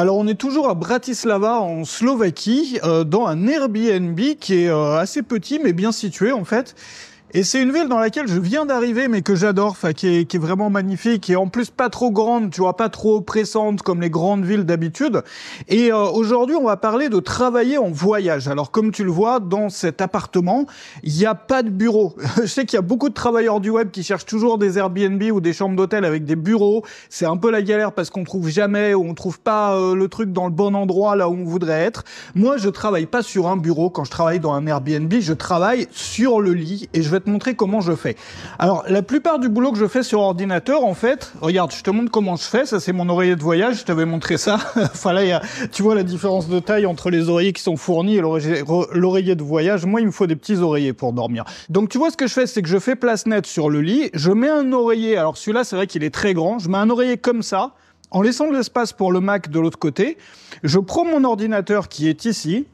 Alors on est toujours à Bratislava en Slovaquie, euh, dans un Airbnb qui est euh, assez petit mais bien situé en fait. Et c'est une ville dans laquelle je viens d'arriver, mais que j'adore, qui, qui est, vraiment magnifique, et en plus pas trop grande, tu vois, pas trop oppressante comme les grandes villes d'habitude. Et euh, aujourd'hui, on va parler de travailler en voyage. Alors, comme tu le vois, dans cet appartement, il n'y a pas de bureau. je sais qu'il y a beaucoup de travailleurs du web qui cherchent toujours des Airbnb ou des chambres d'hôtel avec des bureaux. C'est un peu la galère parce qu'on trouve jamais ou on trouve pas euh, le truc dans le bon endroit là où on voudrait être. Moi, je travaille pas sur un bureau. Quand je travaille dans un Airbnb, je travaille sur le lit et je vais te montrer comment je fais. Alors, la plupart du boulot que je fais sur ordinateur, en fait, regarde, je te montre comment je fais. Ça, c'est mon oreiller de voyage. Je t'avais montré ça. enfin, tu vois la différence de taille entre les oreillers qui sont fournis et l'oreiller de voyage. Moi, il me faut des petits oreillers pour dormir. Donc, tu vois, ce que je fais, c'est que je fais place nette sur le lit. Je mets un oreiller. Alors, celui-là, c'est vrai qu'il est très grand. Je mets un oreiller comme ça en laissant de l'espace pour le Mac de l'autre côté, je prends mon ordinateur qui est ici,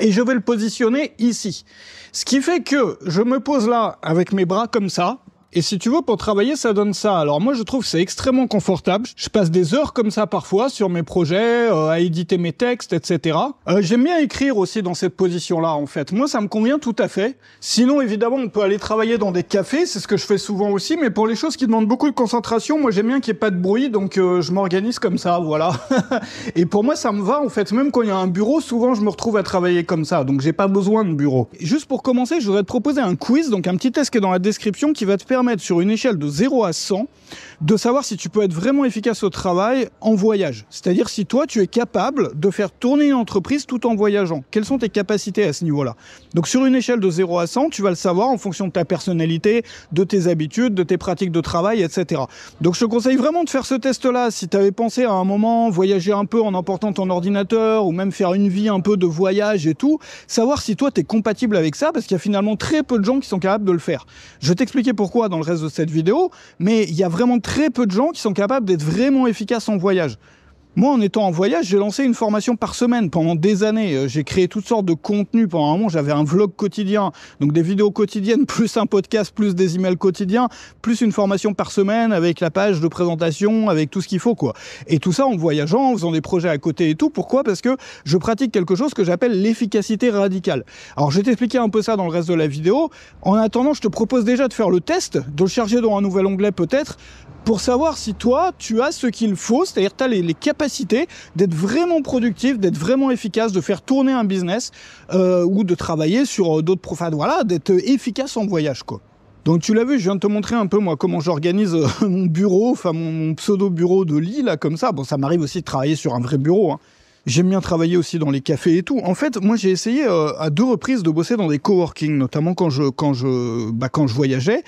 et je vais le positionner ici. Ce qui fait que je me pose là avec mes bras comme ça, et si tu veux, pour travailler, ça donne ça. Alors moi, je trouve que c'est extrêmement confortable. Je passe des heures comme ça parfois sur mes projets, euh, à éditer mes textes, etc. Euh, J'aime bien écrire aussi dans cette position-là, en fait. Moi, ça me convient tout à fait. Sinon, évidemment, on peut aller travailler dans des cafés, c'est ce que je fais souvent aussi, mais pour les choses qui demandent beaucoup de concentration, moi, j'aime bien qu'il n'y ait pas de bruit, donc euh, je m'organise comme ça, voilà. et pour moi, ça me va, en fait. Même quand il y a un bureau, souvent, je me retrouve à travailler comme ça, donc j'ai pas besoin de bureau. Juste pour commencer, je voudrais te proposer un quiz, donc un petit test qui est dans la description, qui va te faire sur une échelle de 0 à 100 de savoir si tu peux être vraiment efficace au travail en voyage. C'est-à-dire si toi tu es capable de faire tourner une entreprise tout en voyageant. Quelles sont tes capacités à ce niveau-là Donc sur une échelle de 0 à 100, tu vas le savoir en fonction de ta personnalité, de tes habitudes, de tes pratiques de travail, etc. Donc je te conseille vraiment de faire ce test-là. Si tu avais pensé à un moment voyager un peu en emportant ton ordinateur ou même faire une vie un peu de voyage et tout, savoir si toi tu es compatible avec ça parce qu'il y a finalement très peu de gens qui sont capables de le faire. Je vais t'expliquer pourquoi dans le reste de cette vidéo, mais il y a vraiment très peu de gens qui sont capables d'être vraiment efficaces en voyage. Moi, en étant en voyage, j'ai lancé une formation par semaine pendant des années. Euh, j'ai créé toutes sortes de contenus pendant un moment. J'avais un vlog quotidien, donc des vidéos quotidiennes, plus un podcast, plus des emails quotidiens, plus une formation par semaine avec la page de présentation, avec tout ce qu'il faut, quoi. Et tout ça en voyageant, en faisant des projets à côté et tout. Pourquoi Parce que je pratique quelque chose que j'appelle l'efficacité radicale. Alors, je vais t'expliquer un peu ça dans le reste de la vidéo. En attendant, je te propose déjà de faire le test, de le charger dans un nouvel onglet peut-être, pour savoir si toi, tu as ce qu'il faut, c'est-à-dire tu as les capacités d'être vraiment productif, d'être vraiment efficace, de faire tourner un business euh, ou de travailler sur euh, d'autres profils. Voilà, d'être efficace en voyage, quoi. Donc tu l'as vu, je viens de te montrer un peu moi comment j'organise euh, mon bureau, enfin mon, pseudo bureau de lit là comme ça. Bon, ça m'arrive aussi de travailler sur un vrai bureau. Hein. J'aime bien travailler aussi dans les cafés et tout. En fait, moi, j'ai essayé euh, à deux reprises de bosser dans des coworking, notamment quand je quand je bah, quand je voyageais.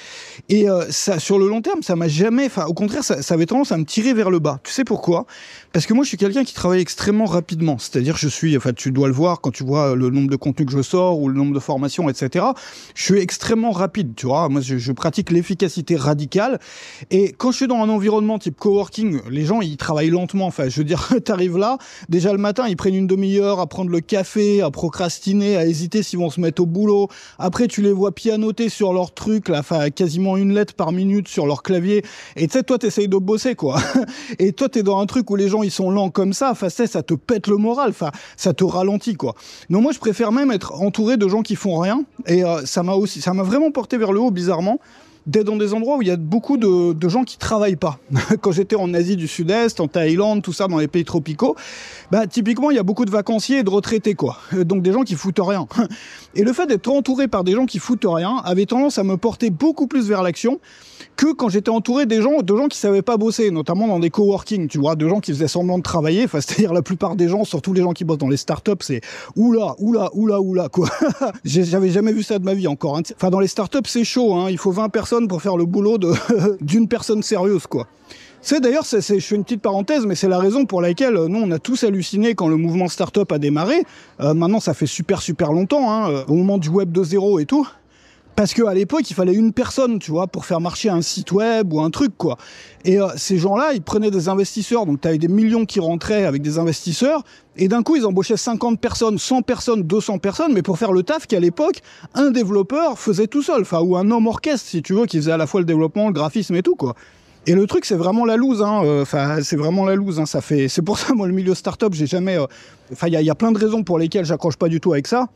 Et euh, ça, sur le long terme, ça m'a jamais. Enfin, au contraire, ça, avait tendance à me tirer vers le bas. Tu sais pourquoi Parce que moi, je suis quelqu'un qui travaille extrêmement rapidement. C'est-à-dire, je suis. Enfin, tu dois le voir quand tu vois le nombre de contenus que je sors ou le nombre de formations, etc. Je suis extrêmement rapide. Tu vois, moi, je, pratique l'efficacité radicale. Et quand je suis dans un environnement type coworking, les gens ils travaillent lentement. Enfin, je veux dire, t'arrives là, déjà le matin ils prennent une demi-heure à prendre le café, à procrastiner, à hésiter s'ils vont se mettre au boulot. Après, tu les vois pianoter sur leur truc, là, quasiment une lettre par minute sur leur clavier. Et tu sais, toi, t'essayes de bosser, quoi. Et toi, t'es dans un truc où les gens, ils sont lents comme ça. Enfin, ça te pète le moral. ça te ralentit, quoi. Non, moi, je préfère même être entouré de gens qui font rien. Et euh, ça m'a aussi, ça m'a vraiment porté vers le haut, bizarrement d'être dans des endroits où il y a beaucoup de, gens qui travaillent pas. Quand j'étais en Asie du Sud-Est, en Thaïlande, tout ça, dans les pays tropicaux, bah, typiquement, il y a beaucoup de vacanciers et de retraités, quoi. Euh, donc des gens qui foutent rien. Et le fait d'être entouré par des gens qui foutent rien avait tendance à me porter beaucoup plus vers l'action que quand j'étais entouré des gens, de gens qui savaient pas bosser, notamment dans des coworking, tu vois, de gens qui faisaient semblant de travailler. Enfin, c'est-à-dire la plupart des gens, surtout les gens qui bossent dans les startups, c'est oula, oula, oula, oula, quoi. J'avais jamais vu ça de ma vie encore. Hein. Enfin, dans les startups, c'est chaud, hein. Il faut 20 personnes pour faire le boulot d'une personne sérieuse, quoi. C'est d'ailleurs, je fais une petite parenthèse, mais c'est la raison pour laquelle euh, nous, on a tous halluciné quand le mouvement startup a démarré. Euh, maintenant, ça fait super, super longtemps, hein, euh, au moment du web 2.0 et tout. Parce qu'à l'époque, il fallait une personne, tu vois, pour faire marcher un site web ou un truc, quoi. Et euh, ces gens-là, ils prenaient des investisseurs. Donc, tu avais des millions qui rentraient avec des investisseurs. Et d'un coup, ils embauchaient 50 personnes, 100 personnes, 200 personnes, mais pour faire le taf qu'à l'époque, un développeur faisait tout seul. Enfin, ou un homme orchestre, si tu veux, qui faisait à la fois le développement, le graphisme et tout, quoi. Et le truc, c'est vraiment la loose. Hein. Euh, enfin, c'est vraiment la loose. Hein. Ça fait. C'est pour ça, moi, le milieu startup, j'ai jamais. Euh, enfin, il y, y, a plein de raisons pour lesquelles j'accroche pas du tout avec ça.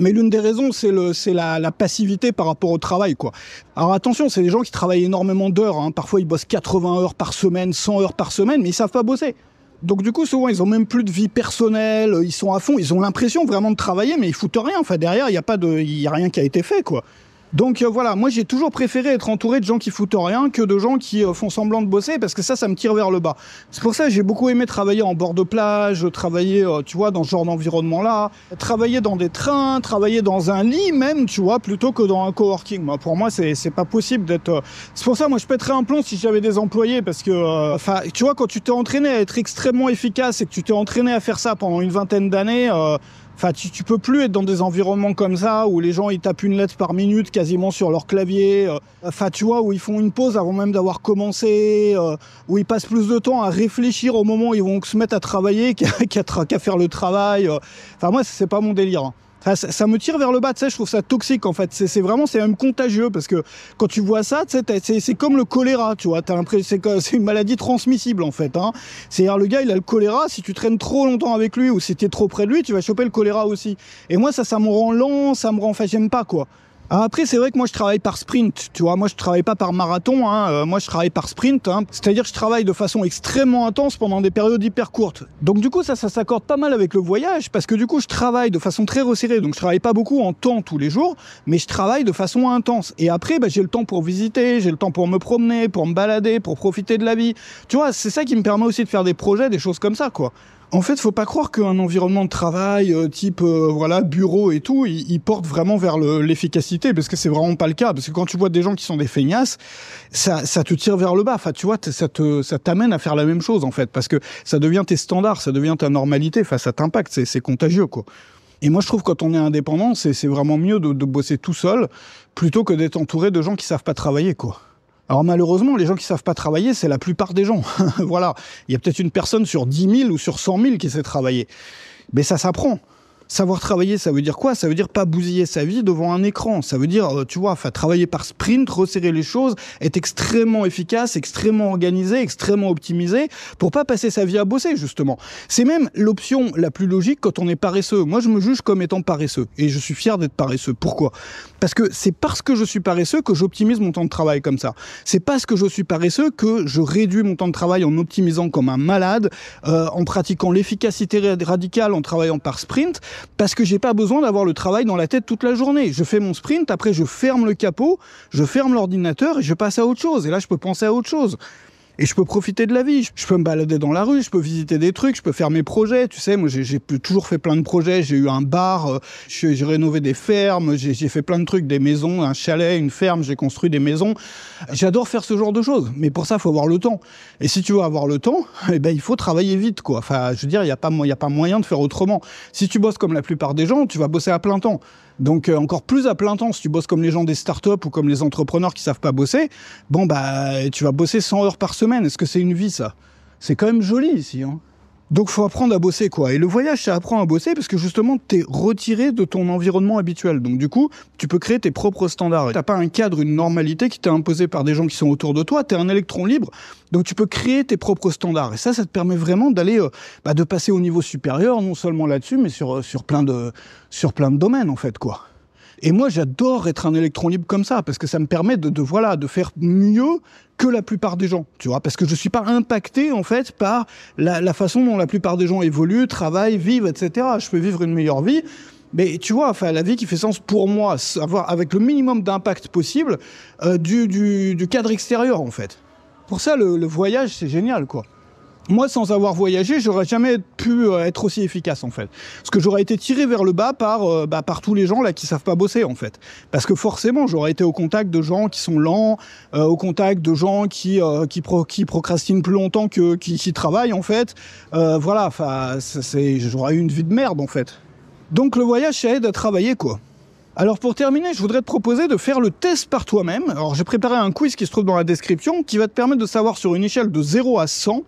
Mais l'une des raisons, c'est la, passivité par rapport au travail, quoi. Alors attention, c'est des gens qui travaillent énormément d'heures. Hein. Parfois, ils bossent 80 heures par semaine, 100 heures par semaine, mais ils savent pas bosser. Donc du coup, souvent, ils ont même plus de vie personnelle. Ils sont à fond. Ils ont l'impression vraiment de travailler, mais ils foutent rien. Enfin, derrière, il n'y a pas a rien qui a été fait, quoi. Donc euh, voilà, moi j'ai toujours préféré être entouré de gens qui foutent rien que de gens qui euh, font semblant de bosser parce que ça, ça me tire vers le bas. C'est pour ça que j'ai beaucoup aimé travailler en bord de plage, travailler, euh, tu vois, dans ce genre d'environnement-là, travailler dans des trains, travailler dans un lit même, tu vois, plutôt que dans un coworking. pour moi, c'est pas possible d'être. C'est pour ça, moi, je pèterais un plomb si j'avais des employés parce que, enfin, tu vois, quand tu t'es entraîné à être extrêmement efficace et que tu t'es entraîné à faire ça pendant une vingtaine d'années Enfin, tu, peux plus être dans des environnements comme ça où les gens ils tapent une lettre par minute quasiment sur leur clavier. Euh. Enfin, tu vois, où ils font une pause avant même d'avoir commencé, euh, où ils passent plus de temps à réfléchir au moment où ils vont se mettre à travailler qu'à faire le travail. Euh. Enfin, moi, c'est pas mon délire. Hein. Ça, me tire vers le bas, tu sais, je trouve ça toxique en fait. C'est vraiment, c'est même contagieux parce que quand tu vois ça, tu sais, c'est comme le choléra, tu vois. C'est une maladie transmissible en fait. Hein. C'est-à-dire, le gars, il a le choléra, si tu traînes trop longtemps avec lui ou si t'es trop près de lui, tu vas choper le choléra aussi. Et moi, ça, ça me rend lent, ça me rend, enfin, j'aime pas quoi. Ah, après, c'est vrai que moi, je travaille par sprint. Tu vois, moi, je travaille pas par marathon. Hein. Euh, moi, je travaille par sprint. Hein. C'est-à-dire, je travaille de façon extrêmement intense pendant des périodes hyper courtes. Donc, du coup, ça, ça s'accorde pas mal avec le voyage parce que du coup, je travaille de façon très resserrée. Donc, je travaille pas beaucoup en temps tous les jours, mais je travaille de façon intense. Et après, bah, j'ai le temps pour visiter, j'ai le temps pour me promener, pour me balader, pour profiter de la vie. Tu vois, c'est ça qui me permet aussi de faire des projets, des choses comme ça, quoi. En fait, faut pas croire qu'un environnement de travail euh, type euh, voilà bureau et tout, il, porte vraiment vers l'efficacité parce que c'est vraiment pas le cas. Parce que quand tu vois des gens qui sont des feignasses, ça, ça te tire vers le bas. Enfin, tu vois, ça te ça t'amène à faire la même chose en fait parce que ça devient tes standards, ça devient ta normalité. Enfin, ça t'impacte, c'est contagieux quoi. Et moi, je trouve que quand on est indépendant, c'est vraiment mieux de, de bosser tout seul plutôt que d'être entouré de gens qui savent pas travailler quoi. Alors malheureusement, les gens qui savent pas travailler, c'est la plupart des gens. voilà, il y a peut-être une personne sur 10 000 ou sur 100 000 qui sait travailler. Mais ça s'apprend. Savoir travailler, ça veut dire quoi Ça veut dire pas bousiller sa vie devant un écran. Ça veut dire, euh, tu vois, travailler par sprint, resserrer les choses, être extrêmement efficace, extrêmement organisé, extrêmement optimisé, pour pas passer sa vie à bosser, justement. C'est même l'option la plus logique quand on est paresseux. Moi, je me juge comme étant paresseux. Et je suis fier d'être paresseux. Pourquoi Parce que c'est parce que je suis paresseux que j'optimise mon temps de travail comme ça. C'est parce que je suis paresseux que je réduis mon temps de travail en optimisant comme un malade, euh, en pratiquant l'efficacité radicale, en travaillant par sprint parce que j'ai pas besoin d'avoir le travail dans la tête toute la journée. Je fais mon sprint, après je ferme le capot, je ferme l'ordinateur et je passe à autre chose. Et là, je peux penser à autre chose et je peux profiter de la vie. Je peux me balader dans la rue, je peux visiter des trucs, je peux faire mes projets. Tu sais, moi, j'ai toujours fait plein de projets. J'ai eu un bar, euh, j'ai rénové des fermes, j'ai fait plein de trucs, des maisons, un chalet, une ferme, j'ai construit des maisons. J'adore faire ce genre de choses, mais pour ça, il faut avoir le temps. Et si tu veux avoir le temps, eh ben, il faut travailler vite, quoi. Enfin, je veux dire, il n'y a, pas, a pas moyen de faire autrement. Si tu bosses comme la plupart des gens, tu vas bosser à plein temps. Donc euh, encore plus à plein temps, si tu bosses comme les gens des startups ou comme les entrepreneurs qui savent pas bosser, bon bah tu vas bosser 100 heures par semaine est-ce que c'est une vie, ça C'est quand même joli ici. Hein donc faut apprendre à bosser quoi. Et le voyage, ça apprend à bosser parce que justement, t'es retiré de ton environnement habituel. Donc du coup, tu peux créer tes propres standards. T'as pas un cadre, une normalité qui t'est imposée par des gens qui sont autour de toi. T'es un électron libre, donc tu peux créer tes propres standards. Et ça, ça te permet vraiment d'aller, euh, bah, de passer au niveau supérieur, non seulement là-dessus, mais sur euh, plein de sur plein de domaines en fait quoi. Et moi, j'adore être un électron libre comme ça, parce que ça me permet de, voilà, de faire mieux que la plupart des gens, tu vois, parce que je suis pas impacté en fait par la, façon dont la plupart des gens évoluent, travaillent, vivent, etc. Je peux vivre une meilleure vie. Mais tu vois, enfin, la vie qui fait sens pour moi, avoir avec le minimum d'impact possible euh, du, cadre extérieur, en fait. Pour ça, le voyage, c'est génial, quoi moi, sans avoir voyagé, j'aurais jamais pu euh, être aussi efficace en fait. Parce que j'aurais été tiré vers le bas euh, bah, par, tous les gens là qui savent pas bosser en fait. Parce que forcément, j'aurais été au contact de gens qui sont lents, euh, au contact de gens qui qui, qui procrastinent plus longtemps que qui, travaillent en fait. voilà, j'aurais eu une vie de merde en fait. Donc le voyage, ça aide à travailler quoi. Alors pour terminer, je voudrais te proposer de faire le test par toi-même. Alors j'ai préparé un quiz qui se trouve dans la description qui va te permettre de savoir sur une échelle de 0 à 100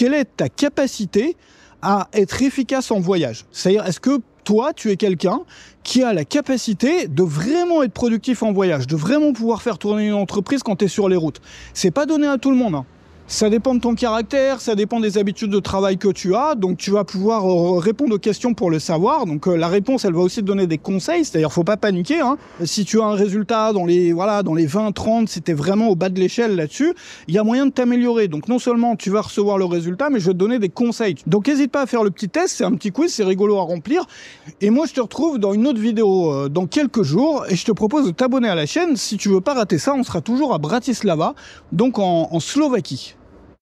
quelle est ta capacité à être efficace en voyage C'est-à-dire, est-ce que toi, tu es quelqu'un qui a la capacité de vraiment être productif en voyage, de vraiment pouvoir faire tourner une entreprise quand tu es sur les routes. C'est pas donné à tout le monde. Hein. Ça dépend de ton caractère, ça dépend des habitudes de travail que tu as, donc tu vas pouvoir euh, répondre aux questions pour le savoir. Donc euh, la réponse, elle va aussi te donner des conseils, c'est-à-dire faut pas paniquer. Hein. Si tu as un résultat dans les voilà dans les 20, 30, c'était vraiment au bas de l'échelle là-dessus, il y a moyen de t'améliorer. Donc non seulement tu vas recevoir le résultat, mais je vais te donner des conseils. Donc n'hésite pas à faire le petit test, c'est un petit quiz, c'est rigolo à remplir. Et moi je te retrouve dans une autre vidéo euh, dans quelques jours et je te propose de t'abonner à la chaîne si tu veux pas rater ça. On sera toujours à Bratislava, donc en, en Slovaquie.